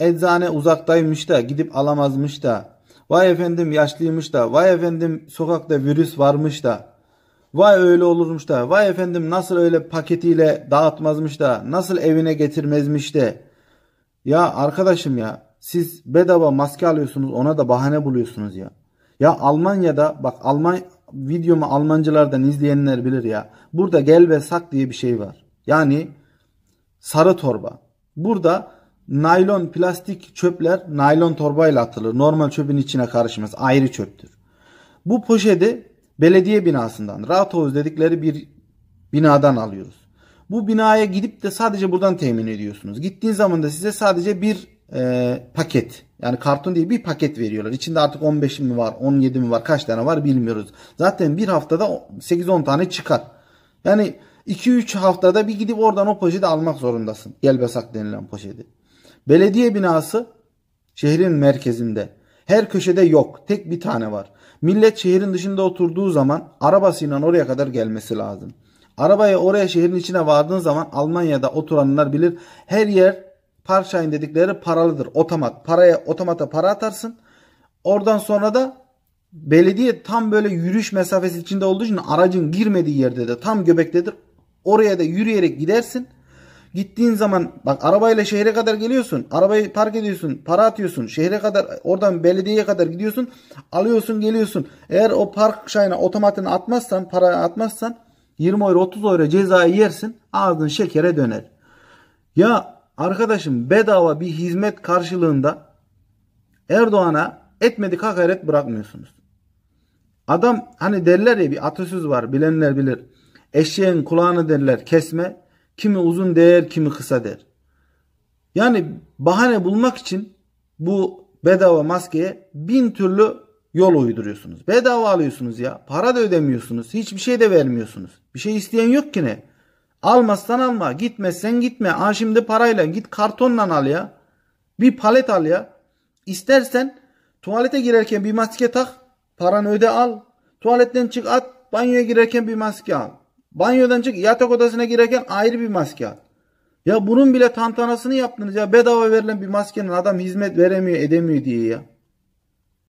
eczane uzaktaymış da gidip alamazmış da. Vay efendim yaşlıymış da. Vay efendim sokakta virüs varmış da. Vay öyle olurmuş da. Vay efendim nasıl öyle paketiyle dağıtmazmış da. Nasıl evine getirmezmiş de. Ya arkadaşım ya siz bedava maske alıyorsunuz ona da bahane buluyorsunuz ya. Ya Almanya'da bak Alman videomu Almancılardan izleyenler bilir ya. Burada gel ve sak diye bir şey var. Yani sarı torba. Burada Naylon plastik çöpler naylon torbayla atılır. Normal çöpün içine karışmaz. Ayrı çöptür. Bu poşeti belediye binasından, rahat havuz dedikleri bir binadan alıyoruz. Bu binaya gidip de sadece buradan temin ediyorsunuz. Gittiğiniz zaman da size sadece bir e, paket yani karton değil bir paket veriyorlar. İçinde artık 15 mi var 17 mi var kaç tane var bilmiyoruz. Zaten bir haftada 8-10 tane çıkar. Yani 2-3 haftada bir gidip oradan o poşeti almak zorundasın. Gelbesak denilen poşeti. Belediye binası şehrin merkezinde. Her köşede yok. Tek bir tane var. Millet şehrin dışında oturduğu zaman arabasıyla oraya kadar gelmesi lazım. Arabaya oraya şehrin içine vardığın zaman Almanya'da oturanlar bilir. Her yer parçayın dedikleri paralıdır. Otomat. Paraya otomata para atarsın. Oradan sonra da belediye tam böyle yürüyüş mesafesi içinde olduğu için aracın girmediği yerde de tam göbektedir. Oraya da yürüyerek gidersin. Gittiğin zaman bak arabayla şehre kadar geliyorsun. Arabayı park ediyorsun. Para atıyorsun. Şehre kadar oradan belediyeye kadar gidiyorsun. Alıyorsun geliyorsun. Eğer o park şeyine otomatını atmazsan para atmazsan 20 euro 30 euro cezayı yersin. Ağzın şekere döner. Ya arkadaşım bedava bir hizmet karşılığında Erdoğan'a etmedik hakaret bırakmıyorsunuz. Adam hani derler ya bir atasöz var bilenler bilir. Eşeğin kulağını derler kesme Kimi uzun der, kimi kısa der. Yani bahane bulmak için bu bedava maskeye bin türlü yol uyduruyorsunuz. Bedava alıyorsunuz ya. Para da ödemiyorsunuz. Hiçbir şey de vermiyorsunuz. Bir şey isteyen yok ki ne? Almazsan alma. Gitmezsen gitme. Aa şimdi parayla git kartonla al ya. Bir palet al ya. İstersen tuvalete girerken bir maske tak. Paranı öde al. Tuvaletten çık at. Banyoya girerken bir maske al. Banyodan çık yatak odasına girerken ayrı bir maske al. Ya bunun bile tantanasını yaptınız ya bedava verilen bir maskenin adam hizmet veremiyor edemiyor diye ya.